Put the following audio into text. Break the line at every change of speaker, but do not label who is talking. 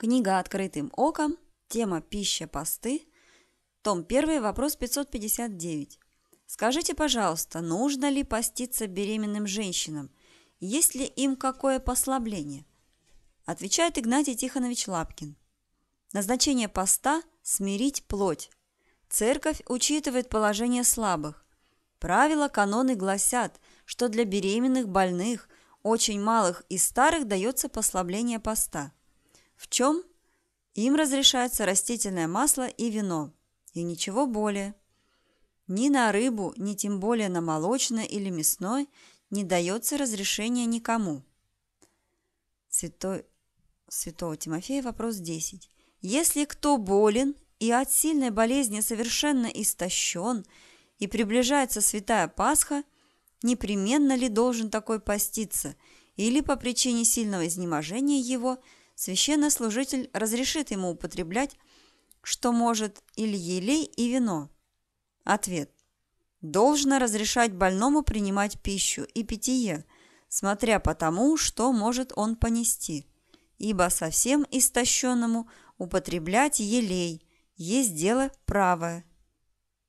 Книга «Открытым оком», тема «Пища посты», том 1, вопрос 559. Скажите, пожалуйста, нужно ли поститься беременным женщинам? Есть ли им какое послабление? Отвечает Игнатий Тихонович Лапкин. Назначение поста – смирить плоть. Церковь учитывает положение слабых. Правила каноны гласят, что для беременных, больных, очень малых и старых дается послабление поста – в чем им разрешается растительное масло и вино, и ничего более. Ни на рыбу, ни тем более на молочное или мясное не дается разрешения никому. Святой... Святого Тимофея вопрос 10. Если кто болен и от сильной болезни совершенно истощен, и приближается Святая Пасха, непременно ли должен такой поститься, или по причине сильного изнеможения его – священнослужитель разрешит ему употреблять, что может, или елей, и вино? Ответ. Должно разрешать больному принимать пищу и питье, смотря по тому, что может он понести, ибо совсем истощенному употреблять елей есть дело правое,